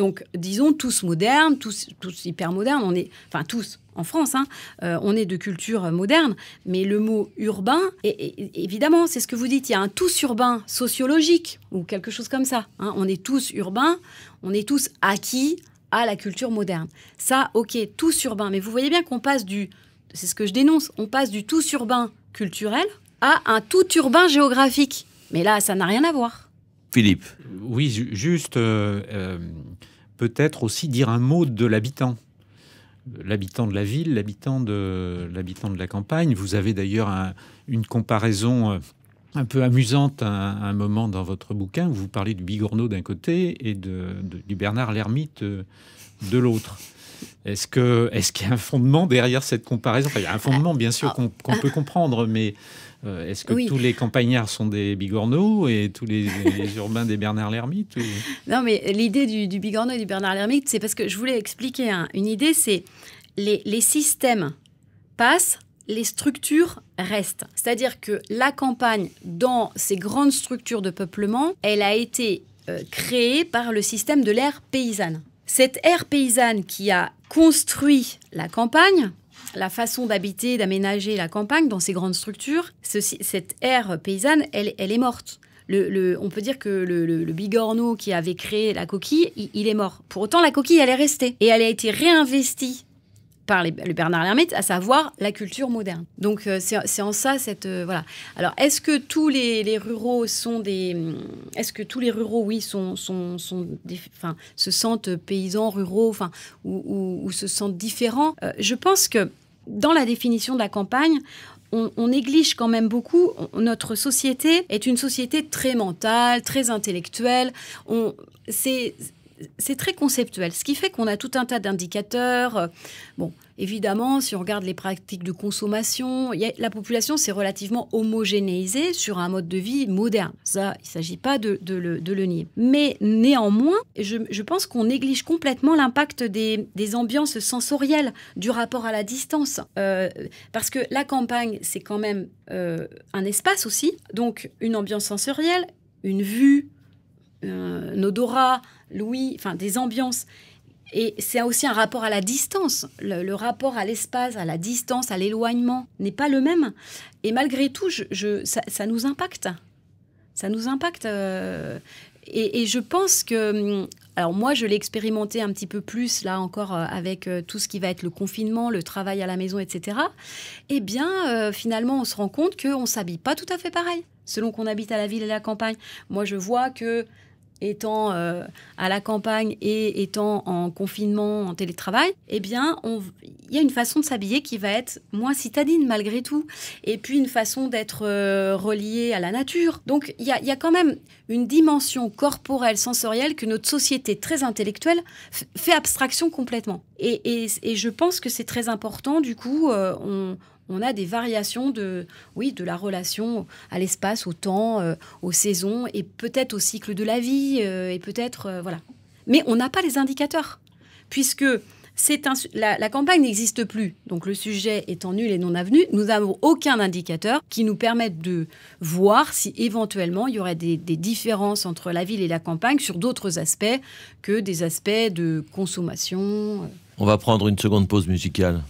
Donc, disons, tous modernes, tous, tous hyper modernes, on est, enfin tous en France, hein, euh, on est de culture moderne, mais le mot urbain, évidemment, c'est ce que vous dites, il y a un tous urbain sociologique ou quelque chose comme ça. Hein. on est tous urbains, on est tous acquis à la culture moderne. Ça, ok, tous urbains, mais vous voyez bien qu'on passe du, c'est ce que je dénonce, on passe du tout urbain culturel à un tout urbain géographique. Mais là, ça n'a rien à voir. Philippe. Oui, juste, euh, euh, peut-être aussi dire un mot de l'habitant. L'habitant de la ville, l'habitant de, l'habitant de la campagne. Vous avez d'ailleurs une comparaison euh, un peu amusante à un, moment dans votre bouquin vous parlez du Bigorneau d'un côté et de, du Bernard l'ermite euh, de l'autre. Est-ce que est-ce qu'il y a un fondement derrière cette comparaison Il y a un fondement, bien sûr, ah. qu'on peut comprendre, mais euh, est-ce que tous les campagnards sont des bigorneaux et tous les, (laughs) urbains des Bernard l'ermite Non, mais l'idée du, bigorneau et du Bernard l'ermite, c'est parce que je voulais expliquer une idée, c'est les, les systèmes passent les structures restent. C'est-à-dire que la campagne, dans ces grandes structures de peuplement, elle a été euh, créée par le système de l'ère paysanne. Cette ère paysanne qui a construit la campagne la façon d'habiter, d'aménager la campagne dans ces grandes structures, ceci, cette ère paysanne, elle, elle est morte. on peut dire que le, bigorno bigorneau qui avait créé la coquille, il, est mort. Pour autant, la coquille, elle est restée. Et elle a été réinvestie par le Bernard Lermite, à savoir la culture moderne. Donc, euh, c'est en ça cette. Euh, voilà. Alors, est-ce que tous les, ruraux sont des. Hum, est-ce que tous les ruraux, oui, sont, sont, se sentent paysans ruraux, ou, se sentent différents euh, Je pense que dans la définition de la campagne, on, néglige quand même beaucoup. notre société est une société très mentale, très intellectuelle. c'est c'est très conceptuel, ce qui fait qu'on a tout un tas d'indicateurs. Euh, bon, évidemment, si on regarde les pratiques de consommation, la population s'est relativement homogénéisée sur un mode de vie moderne. Ça, il ne s'agit pas de, le, nier. Mais néanmoins, je, pense qu'on néglige complètement l'impact des, ambiances sensorielles, du rapport à la distance. Euh, parce que la campagne, c'est quand même euh, un espace aussi, donc une ambiance sensorielle, une vue, un odorat, Louis, enfin des ambiances. Et c'est aussi un rapport à la distance. Le, rapport à l'espace, à la distance, à l'éloignement n'est pas le même. Et malgré tout, ça, nous impacte. Ça nous impacte. Euh, et, je pense que... Hum, alors moi, je l'ai expérimenté un petit peu plus, là encore, euh, avec euh, tout ce qui va être le confinement, le travail à la maison, etc. Eh bien, finalement, on se rend compte qu'on ne s'habille pas tout à fait pareil, selon qu'on habite à la ville et à la campagne. Moi, je vois que étant euh, à la campagne et étant en confinement, en télétravail, eh bien, il y a une façon de s'habiller qui va être moins citadine malgré tout, et puis une façon d'être euh, relié à la nature. Donc, il y a, quand même une dimension corporelle, sensorielle que notre société très intellectuelle fait abstraction complètement. Et, je pense que c'est très important, du coup, euh, on, on a des variations de, oui, de la relation à l'espace, au temps, euh, aux saisons et peut-être au cycle de la vie euh, et peut-être euh, voilà. Mais on n'a pas les indicateurs puisque c'est la, campagne n'existe plus. Donc le sujet étant nul et non avenu, nous n'avons aucun indicateur qui nous permette de voir si éventuellement il y aurait des différences entre la ville et la campagne sur d'autres aspects que des aspects de consommation. On va prendre une seconde pause musicale.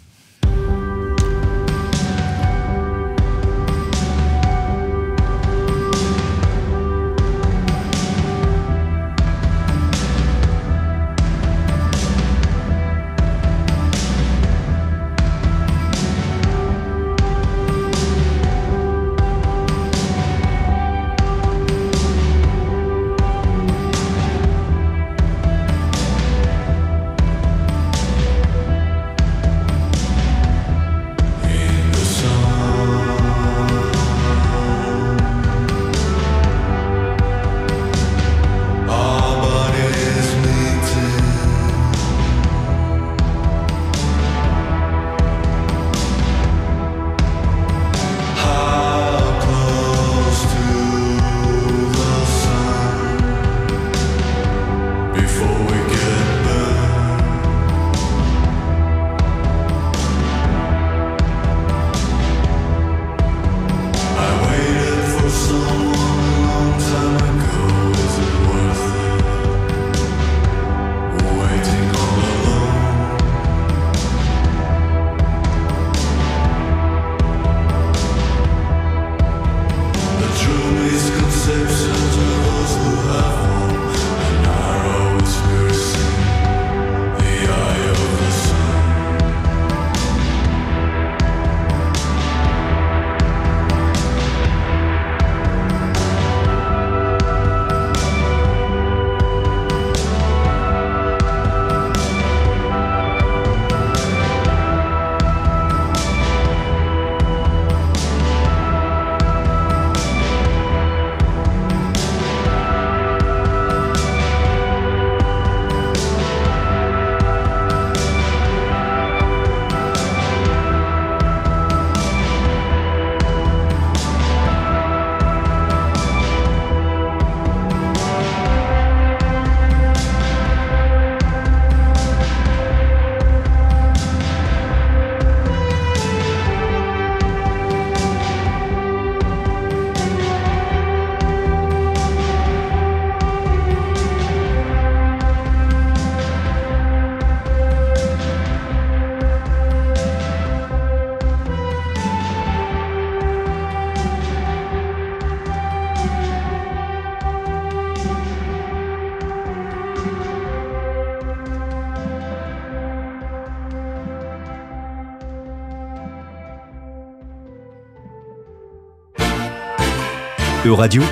Radio,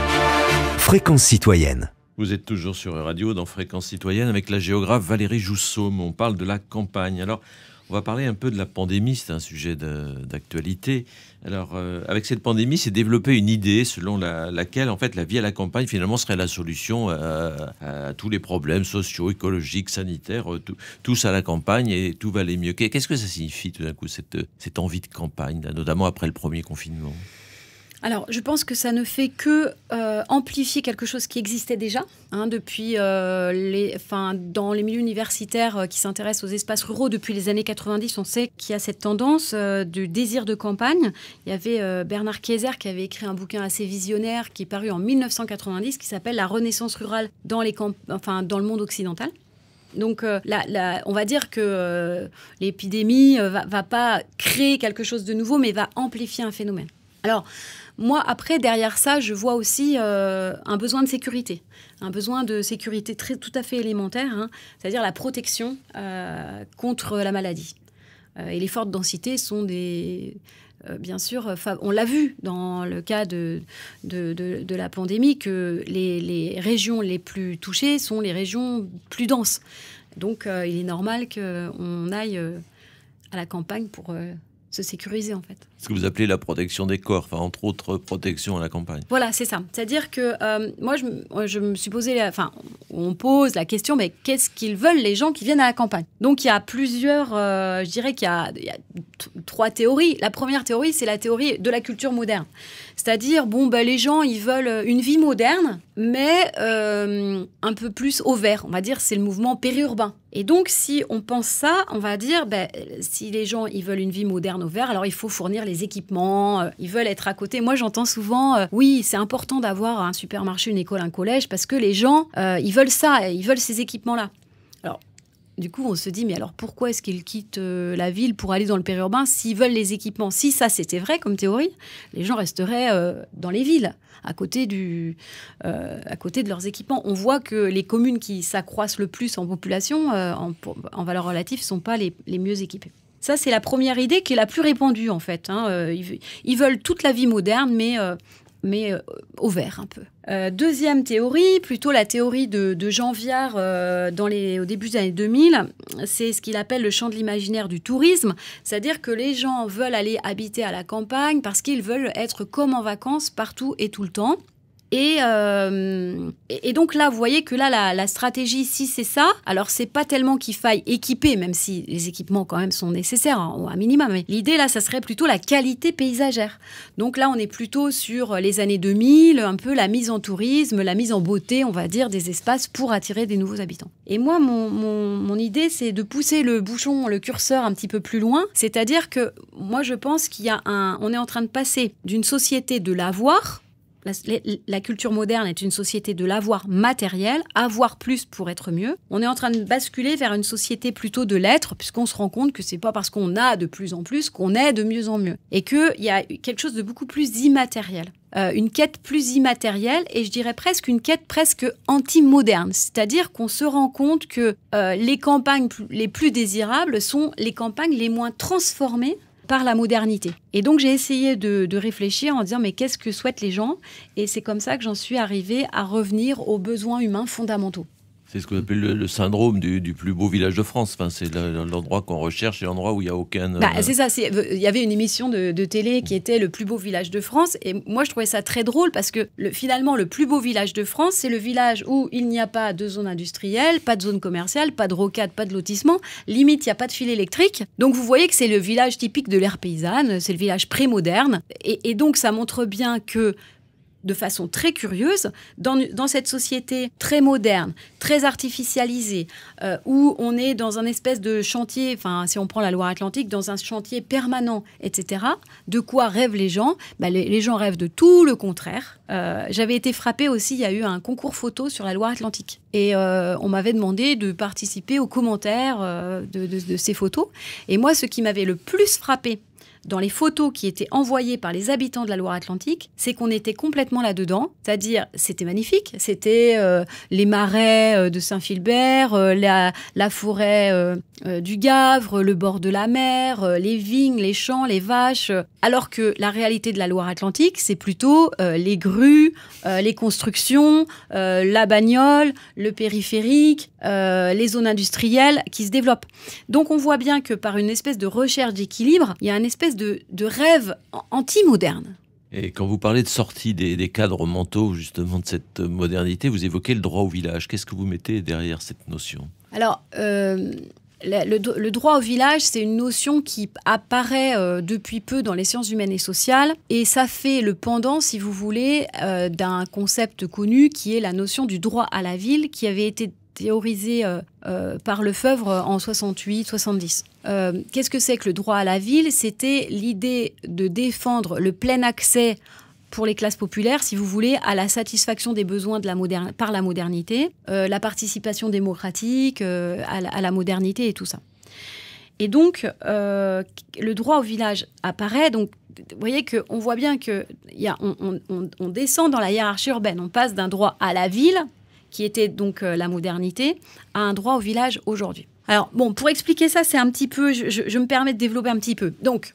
Fréquence Citoyenne. Vous êtes toujours sur Radio dans Fréquence Citoyenne avec la géographe Valérie Joussaume. On parle de la campagne. Alors, on va parler un peu de la pandémie, c'est un sujet d'actualité. Alors, euh, avec cette pandémie, s'est développée une idée selon laquelle, en fait, la vie à la campagne, finalement, serait la solution euh, à, tous les problèmes sociaux, écologiques, sanitaires, euh, tous à la campagne et tout va aller mieux. Qu'est-ce que ça signifie tout d'un coup, cette envie de campagne, notamment après le premier confinement alors, je pense que ça ne fait que euh, amplifier quelque chose qui existait déjà hein, depuis euh, les, enfin, dans les milieux universitaires euh, qui s'intéressent aux espaces ruraux depuis les années 90. On sait qu'il y a cette tendance du désir de campagne. Il y avait Bernard Kayser qui avait écrit un bouquin assez visionnaire qui est paru en 1990 qui s'appelle La Renaissance rurale dans les enfin dans le monde occidental. Donc là, on va dire que l'épidémie va, va pas créer quelque chose de nouveau, mais va amplifier un phénomène. Alors, moi, après, derrière ça, je vois aussi euh, un besoin de sécurité, un besoin de sécurité tout à fait élémentaire, hein. c'est-à-dire la protection euh, contre la maladie. Euh, et les fortes densités sont des, bien sûr, on l'a vu dans le cas de, de, la pandémie, que les, régions les plus touchées sont les régions plus denses. Donc, il est normal qu'on aille à la campagne pour se sécuriser, en fait ce que vous appelez la protection des corps, enfin, entre autres protection à la campagne. Voilà, c'est ça. C'est-à-dire que euh, moi, je, me suis posé, enfin, on pose la question, mais qu'est-ce qu'ils veulent les gens qui viennent à la campagne Donc, il y a plusieurs, euh, je dirais qu'il y a, trois théories. La première théorie, c'est la théorie de la culture moderne. C'est-à-dire, bon, ben, les gens, ils veulent une vie moderne, mais euh, un peu plus au vert. On va dire, c'est le mouvement périurbain. Et donc, si on pense ça, on va dire, ben, si les gens, ils veulent une vie moderne au vert, alors il faut fournir les équipements, euh, ils veulent être à côté. Moi, j'entends souvent, euh, oui, c'est important d'avoir un supermarché, une école, un collège, parce que les gens, euh, ils veulent ça, ils veulent ces équipements-là. Alors, du coup, on se dit, mais alors pourquoi est-ce qu'ils quittent la ville pour aller dans le périurbain s'ils veulent les équipements Si ça, c'était vrai comme théorie, les gens resteraient dans les villes, à côté, du, à côté de leurs équipements. On voit que les communes qui s'accroissent le plus en population, en, valeur relative, ne sont pas les, les mieux équipées. Ça, c'est la première idée qui est la plus répandue, en fait. Hein. Euh, ils, veulent toute la vie moderne, mais, euh, euh, au vert un peu. deuxième théorie, plutôt la théorie de, Jean Viard dans au début des années 2000, c'est ce qu'il appelle le champ de l'imaginaire du tourisme, c'est-à-dire que les gens veulent aller habiter à la campagne parce qu'ils veulent être comme en vacances partout et tout le temps. Euh, et, et, donc là, vous voyez que là, la, stratégie, si c'est ça, alors c'est pas tellement qu'il faille équiper, même si les équipements quand même sont nécessaires, hein, un minimum. Mais l'idée là, ça serait plutôt la qualité paysagère. Donc là, on est plutôt sur les années 2000, un peu la mise en tourisme, la mise en beauté, on va dire, des espaces pour attirer des nouveaux habitants. Et moi, mon, mon idée, c'est de pousser le bouchon, le curseur un petit peu plus loin. C'est-à-dire que moi, je pense qu'il y a un, on est en train de passer d'une société de l'avoir la, culture moderne est une société de l'avoir matériel, avoir plus pour être mieux. On est en train de basculer vers une société plutôt de l'être, puisqu'on se rend compte que c'est pas parce qu'on a de plus en plus qu'on est de mieux en mieux. Et qu'il y a quelque chose de beaucoup plus immatériel. Euh, une quête plus immatérielle et je dirais presque une quête presque anti-moderne. C'est-à-dire qu'on se rend compte que euh, les campagnes les plus désirables sont les campagnes les moins transformées par la modernité. Et donc j'ai essayé de, réfléchir en disant mais qu'est-ce que souhaitent les gens Et c'est comme ça que j'en suis arrivée à revenir aux besoins humains fondamentaux. C'est ce qu'on appelle le, syndrome du, plus beau village de France. c'est l'endroit qu'on recherche et l'endroit où il n'y a aucun. Bah, euh, c'est ça. Euh, il y avait une émission de, télé qui était le plus beau village de France. Et moi, je trouvais ça très drôle parce que finalement, le plus beau village de France, c'est le village où il n'y a pas de zone industrielle, pas de zone commerciale, pas de rocade, pas de lotissement. Limite, il n'y a pas de fil électrique. Donc, vous voyez que c'est le village typique de l'ère paysanne. C'est le village pré-moderne. et donc, ça montre bien que de façon très curieuse dans, cette société très moderne, très artificialisée, euh, où on est dans un espèce de chantier, enfin si on prend la Loire-Atlantique, dans un chantier permanent, etc. De quoi rêvent les gens bah, les, gens rêvent de tout le contraire. Euh, j'avais été frappée aussi, il y a eu un concours photo sur la Loire-Atlantique. Et euh, on m'avait demandé de participer aux commentaires de ces photos. Et moi, ce qui m'avait le plus frappé dans les photos qui étaient envoyées par les habitants de la Loire-Atlantique, c'est qu'on était complètement là-dedans. C'est-à-dire, c'était magnifique. C'était euh, les marais euh, de Saint-Philbert, euh, la, forêt du Gavre, le bord de la mer, les vignes, les champs, les vaches. Alors que la réalité de la Loire-Atlantique, c'est plutôt les grues, les constructions, la bagnole, le périphérique, les zones industrielles qui se développent. Donc on voit bien que par une espèce de recherche d'équilibre, il y a un espèce de, de rêve anti-moderne. Et quand vous parlez de sortie des, cadres mentaux justement de cette modernité, vous évoquez le droit au village. Qu'est-ce que vous mettez derrière cette notion Alors, euh, le, droit au village, c'est une notion qui apparaît euh, depuis peu dans les sciences humaines et sociales, et ça fait le pendant, si vous voulez, euh, d'un concept connu qui est la notion du droit à la ville, qui avait été théorisé euh, euh, par Lefebvre en 68-70. Euh, qu'est-ce que c'est que le droit à la ville C'était l'idée de défendre le plein accès pour les classes populaires, si vous voulez, à la satisfaction des besoins de la par la modernité, la participation démocratique, à la, modernité et tout ça. Et donc, le droit au village apparaît. Donc, vous voyez qu'on voit bien que on descend dans la hiérarchie urbaine. On passe d'un droit à la ville, qui était donc euh, la modernité, a un droit au village aujourd'hui. Alors, bon, pour expliquer ça, c'est un petit peu, je, me permets de développer un petit peu. Donc,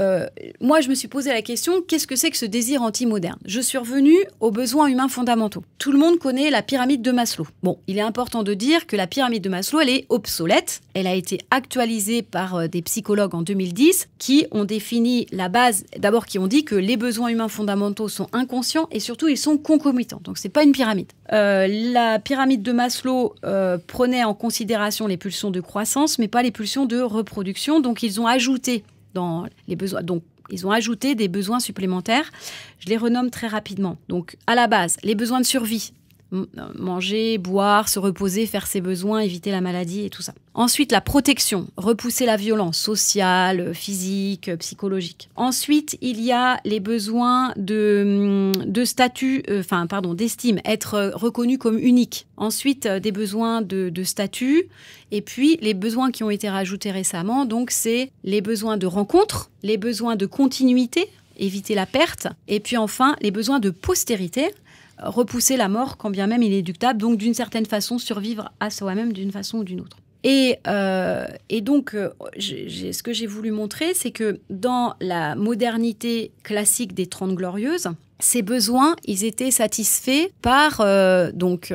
euh, moi, je me suis posé la question qu'est-ce que c'est que ce désir anti-moderne Je suis revenue aux besoins humains fondamentaux. Tout le monde connaît la pyramide de Maslow. Bon, il est important de dire que la pyramide de Maslow, elle est obsolète. Elle a été actualisée par euh, des psychologues en 2010 qui ont défini la base, d'abord qui ont dit que les besoins humains fondamentaux sont inconscients et surtout ils sont concomitants. Donc, c'est pas une pyramide. Euh, la pyramide de Maslow prenait en considération les pulsions de croissance, mais pas les pulsions de reproduction. Donc, ils ont ajouté les besoins. Donc, ils ont ajouté des besoins supplémentaires. Je les renomme très rapidement. Donc, à la base, les besoins de survie, manger, boire, se reposer, faire ses besoins, éviter la maladie et tout ça. Ensuite, la protection, repousser la violence sociale, physique, psychologique. Ensuite, il y a les besoins de, mm, statut, euh, enfin, pardon, d'estime, être euh, reconnu comme unique. Ensuite, euh, des besoins de, de statut. Et puis, les besoins qui ont été rajoutés récemment, donc, c'est les besoins de rencontre, les besoins de continuité, éviter la perte. Et puis enfin, les besoins de postérité, repousser la mort quand bien même il est donc d'une certaine façon survivre à soi-même d'une façon ou d'une autre. Et, euh, et donc, euh, ce que j'ai voulu montrer, c'est que dans la modernité classique des Trente Glorieuses, ces besoins, ils étaient satisfaits par euh, donc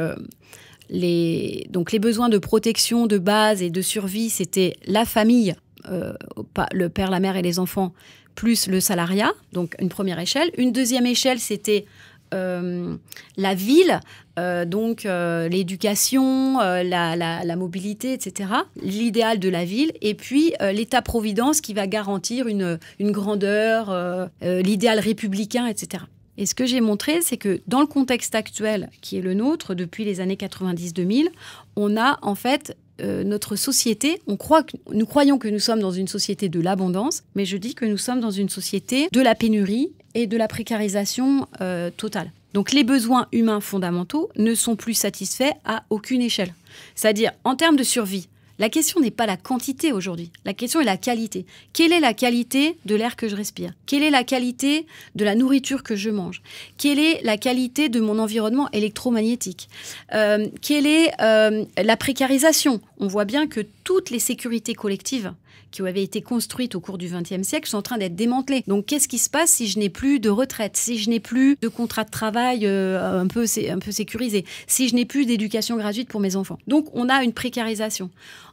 les donc les besoins de protection, de base et de survie, c'était la famille, le père, la mère et les enfants, plus le salariat, donc une première échelle. Une deuxième échelle, c'était euh, la ville, euh, donc euh, l'éducation, la, mobilité, etc., l'idéal de la ville, et puis l'État-providence qui va garantir une, grandeur, l'idéal républicain, etc. Et ce que j'ai montré, c'est que dans le contexte actuel qui est le nôtre, depuis les années 90-2000, on a en fait notre société, on croit nous croyons que nous sommes dans une société de l'abondance, mais je dis que nous sommes dans une société de la pénurie et de la précarisation euh, totale. Donc les besoins humains fondamentaux ne sont plus satisfaits à aucune échelle. C'est-à-dire en termes de survie. La question n'est pas la quantité aujourd'hui, la question est la qualité. Quelle est la qualité de l'air que je respire Quelle est la qualité de la nourriture que je mange Quelle est la qualité de mon environnement électromagnétique euh, Quelle est euh, la précarisation On voit bien que toutes les sécurités collectives qui avaient été construites au cours du XXe siècle sont en train d'être démantelées. Donc qu'est-ce qui se passe si je n'ai plus de retraite, si je n'ai plus de contrat de travail euh, un, peu, un peu sécurisé, si je n'ai plus d'éducation gratuite pour mes enfants Donc on a une précarisation.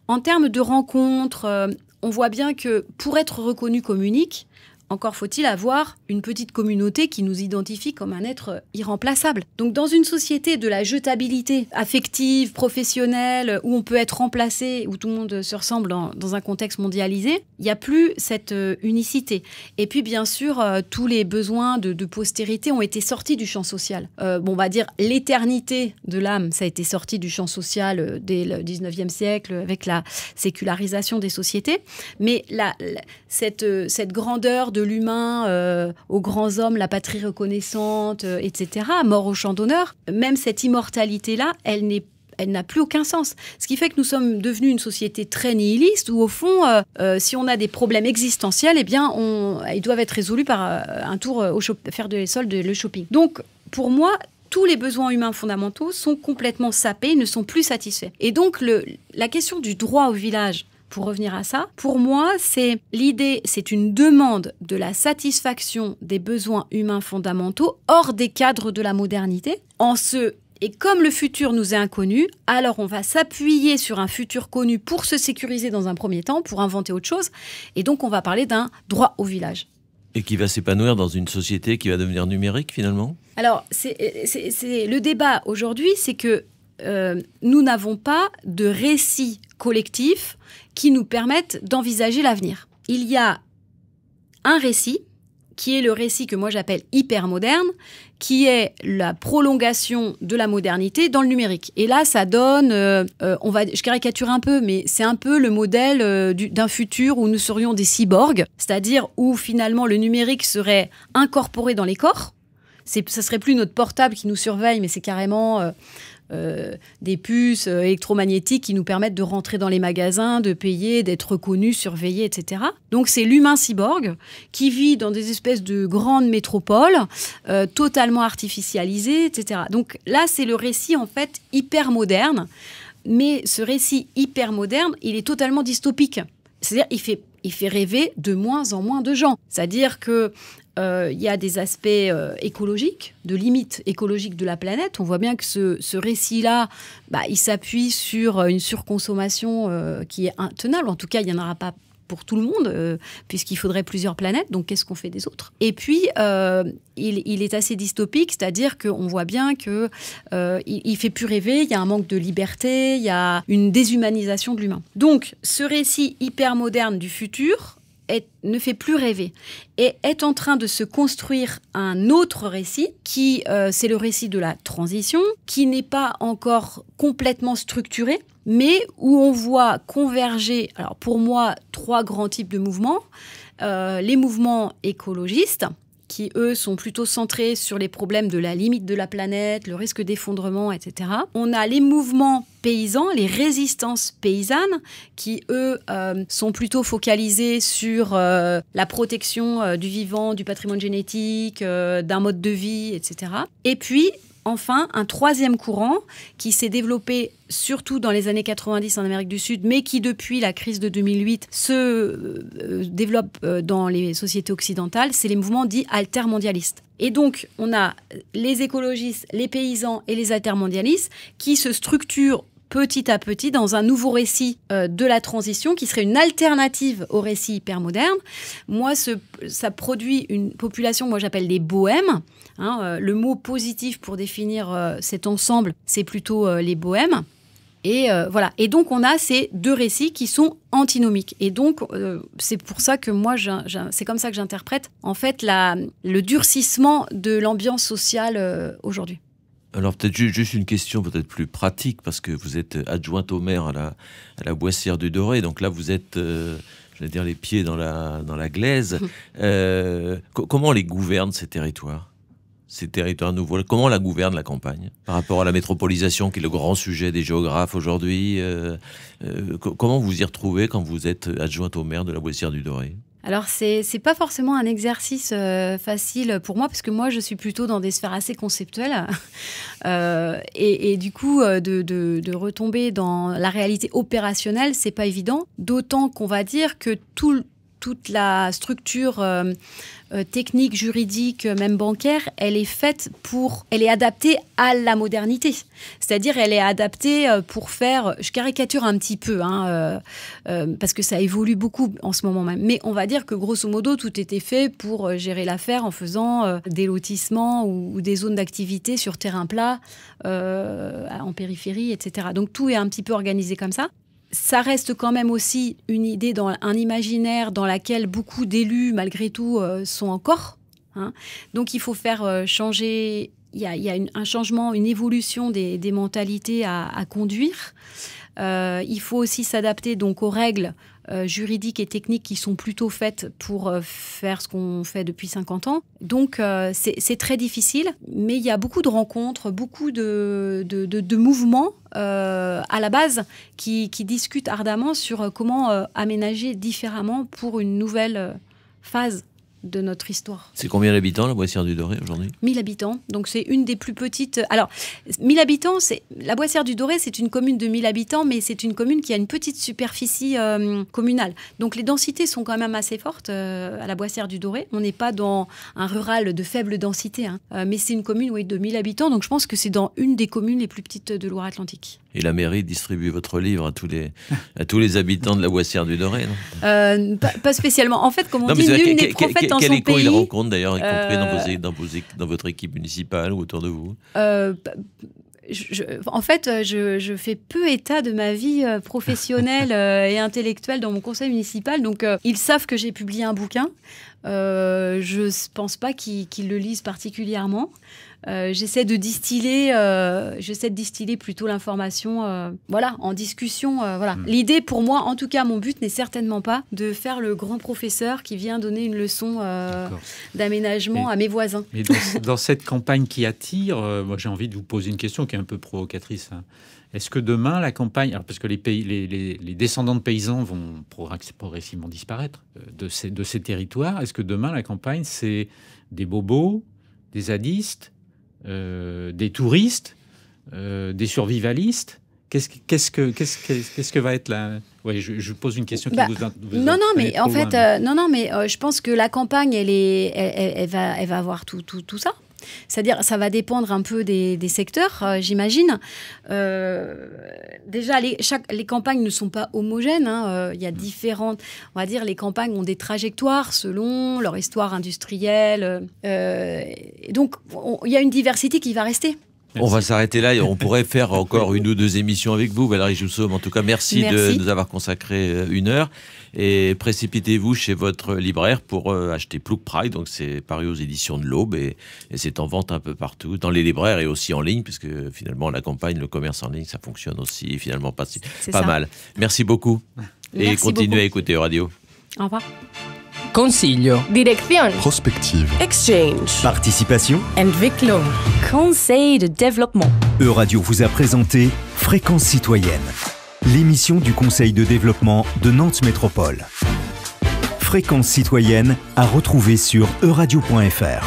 En termes de rencontres, euh, on voit bien que pour être reconnu comme unique, encore faut-il avoir une petite communauté qui nous identifie comme un être irremplaçable. Donc dans une société de la jetabilité affective, professionnelle, où on peut être remplacé, où tout le monde se ressemble dans, un contexte mondialisé, il n'y a plus cette euh, unicité. Et puis bien sûr, euh, tous les besoins de, postérité ont été sortis du champ social. Euh, bon, on va dire l'éternité de l'âme, ça a été sorti du champ social dès le 19e siècle avec la sécularisation des sociétés. Mais cette, cette grandeur de de l'humain euh, aux grands hommes, la patrie reconnaissante, euh, etc., mort au champ d'honneur, même cette immortalité-là, elle n'est elle n'a plus aucun sens. Ce qui fait que nous sommes devenus une société très nihiliste où, au fond, euh, si on a des problèmes existentiels, eh bien, on, ils doivent être résolus par un tour au faire des soldes, le shopping. Donc, pour moi, tous les besoins humains fondamentaux sont complètement sapés, ne sont plus satisfaits. Et donc, la question du droit au village, pour revenir à ça, pour moi, c'est l'idée, c'est une demande de la satisfaction des besoins humains fondamentaux hors des cadres de la modernité, en ce, et comme le futur nous est inconnu, alors on va s'appuyer sur un futur connu pour se sécuriser dans un premier temps, pour inventer autre chose. Et donc on va parler d'un droit au village. Et qui va s'épanouir dans une société qui va devenir numérique finalement Alors c'est le débat aujourd'hui, c'est que euh, nous n'avons pas de récit collectifs qui nous permettent d'envisager l'avenir. Il y a un récit qui est le récit que moi j'appelle hyper moderne, qui est la prolongation de la modernité dans le numérique. Et là, ça donne, euh, euh, on va, je caricature un peu, mais c'est un peu le modèle euh, d'un futur où nous serions des cyborgs, c'est-à-dire où finalement le numérique serait incorporé dans les corps. Ça serait plus notre portable qui nous surveille, mais c'est carrément euh, des puces euh, électromagnétiques qui nous permettent de rentrer dans les magasins, de payer, d'être reconnus, surveillés, etc. Donc c'est l'humain cyborg qui vit dans des espèces de grandes métropoles euh, totalement artificialisées, etc. Donc là c'est le récit en fait hyper moderne, mais ce récit hyper moderne il est totalement dystopique. C'est-à-dire il fait il fait rêver de moins en moins de gens. C'est-à-dire que euh, il y a des aspects euh, écologiques, de limites écologiques de la planète. On voit bien que ce, récit-là, bah, il s'appuie sur euh, une surconsommation qui est intenable. En tout cas, il n'y en aura pas pour tout le monde, puisqu'il faudrait plusieurs planètes, donc qu'est-ce qu'on fait des autres Et puis, il, est assez dystopique, c'est-à-dire qu'on voit bien qu'il ne fait plus rêver, il y a un manque de liberté, il y a une déshumanisation de l'humain. Donc, ce récit hyper moderne du futur, ne fait plus rêver et est en train de se construire un autre récit qui, euh, c'est le récit de la transition, qui n'est pas encore complètement structuré, mais où on voit converger, alors pour moi, trois grands types de mouvements. Euh, les mouvements écologistes, qui, eux, sont plutôt centrés sur les problèmes de la limite de la planète, le risque d'effondrement, etc. On a les mouvements paysans, les résistances paysannes, qui, eux, euh, sont plutôt focalisés sur euh, la protection euh, du vivant, du patrimoine génétique, d'un mode de vie, etc. Et puis, enfin un troisième courant qui s'est développé surtout dans les années 90 en Amérique du Sud, mais qui depuis la crise de 2008 se euh, euh, développe euh, dans les sociétés occidentales, c'est les mouvements dits altermondialistes. Et donc, on a les écologistes, les paysans et les altermondialistes qui se structurent petit à petit dans un nouveau récit euh, de la transition qui serait une alternative au récit hyper moderne. Moi, ça produit une population, moi j'appelle les bohèmes. Hein, euh, le mot positif pour définir euh, cet ensemble, c'est plutôt les bohèmes. Et voilà. Et donc on a ces deux récits qui sont antinomiques. Et donc c'est pour ça que moi, c'est comme ça que j'interprète en fait le durcissement de l'ambiance sociale aujourd'hui. Alors peut-être juste une question peut-être plus pratique, parce que vous êtes adjointe au maire à la, la Boissière du Doré, donc là vous êtes, euh, je vais dire, les pieds dans la, dans la glaise. (laughs) Euh, comment les gouverne ces territoires ces territoires nouveaux Comment la gouverne la campagne Par rapport à la métropolisation, qui est le grand sujet des géographes aujourd'hui, euh, comment vous y retrouvez quand vous êtes adjointe au maire de la Boissière du Doré alors, c'est n'est pas forcément un exercice euh, facile pour moi, parce que moi, je suis plutôt dans des sphères assez conceptuelles. (laughs) Euh, et, du coup, euh, de, retomber dans la réalité opérationnelle, c'est pas évident. D'autant qu'on va dire que tout, toute la structure euh, technique, juridique, euh, même bancaire, elle est faite pour, elle est adaptée à la modernité. C'est-à-dire, elle est adaptée euh, pour faire, je caricature un petit peu, hein, parce que ça évolue beaucoup en ce moment même. Mais on va dire que grosso modo, tout était fait pour gérer l'affaire en faisant des lotissements ou des zones d'activité sur terrain plat, en périphérie, etc. Donc tout est un petit peu organisé comme ça ça reste quand même aussi une idée, dans un imaginaire dans laquelle beaucoup d'élus, malgré tout, euh, sont encore. Hein. Donc il faut faire euh, changer, il y a, un changement, une évolution des, mentalités à, conduire. Euh, il faut aussi s'adapter donc aux règles euh, juridiques et techniques qui sont plutôt faites pour euh, faire ce qu'on fait depuis 50 ans. Donc euh, c'est très difficile, mais il y a beaucoup de rencontres, beaucoup de, mouvements à la base qui, discutent ardemment sur comment aménager différemment pour une nouvelle phase de notre histoire. C'est combien d'habitants la Boissière du Doré aujourd'hui 1000 habitants, donc c'est une des plus petites. Alors, 1000 habitants, c'est la Boissière du Doré, c'est une commune de 1000 habitants, mais c'est une commune qui a une petite superficie euh, communale. Donc les densités sont quand même assez fortes euh, à la Boissière du Doré. On n'est pas dans un rural de faible densité, hein. Euh, mais c'est une commune oui, de 1000 habitants, donc je pense que c'est dans une des communes les plus petites de Loire-Atlantique. Et la mairie distribue votre livre à tous les, à tous les habitants de la Boissière du Doré pas, spécialement. En fait, comme on dit, dans quel écho pays. il rencontre d'ailleurs, y compris dans, vos, euh, dans, dans, votre équipe municipale ou autour de vous euh, bah, en fait, euh, je, fais peu état de ma vie professionnelle (laughs) et intellectuelle dans mon conseil municipal. Donc, ils savent que j'ai publié un bouquin. je ne pense pas qu'ils le lisent particulièrement. Euh, j'essaie de distiller, euh, j'essaie de distiller plutôt l'information, euh, voilà, en discussion, voilà. Mm. L'idée pour moi, en tout cas, mon but n'est certainement pas de faire le grand professeur qui vient donner une leçon d'aménagement à mes voisins. Mais dans, (laughs) cette campagne qui attire, moi j'ai envie de vous poser une question qui est un peu provocatrice. Hein. Est-ce que demain, la campagne, alors parce que les, les, descendants de paysans vont progressivement disparaître de ces, de ces territoires, est-ce que demain, la campagne, c'est des bobos, des zadistes, euh, des touristes, euh, des survivalistes Qu'est-ce que, va être la... Oui, je, pose une question qui bah, vous, vous, Non, non, mais en fait, euh, non, non, mais je pense que la campagne, elle, est, va, va avoir tout, tout, tout ça. C'est-à-dire, ça va dépendre un peu des, secteurs, euh, j'imagine. Euh, déjà, les, campagnes ne sont pas homogènes. Hein. Euh, il y a mm. différentes, on va dire, les campagnes ont des trajectoires selon leur histoire industrielle. donc, il y a une diversité qui va rester. On va s'arrêter là. On pourrait (laughs) faire encore une ou deux émissions avec vous, Valérie Joussomme. En tout cas, merci. de nous avoir consacré une heure. Et précipitez-vous chez votre libraire pour euh, acheter Plouk Pride. Donc, c'est paru aux éditions de l'Aube et, c'est en vente un peu partout, dans les libraires et aussi en ligne, puisque finalement, la campagne, le commerce en ligne, ça fonctionne aussi finalement pas, pas mal. Merci beaucoup et continuez à écouter Radio. Au revoir. Consiglio. Direction. Prospective. Exchange. Participation. Entwicklung. Conseil de développement. Euradio vous a présenté Fréquence citoyenne l'émission du Conseil de développement de Nantes Métropole. Fréquence citoyenne à retrouver sur euradio.fr.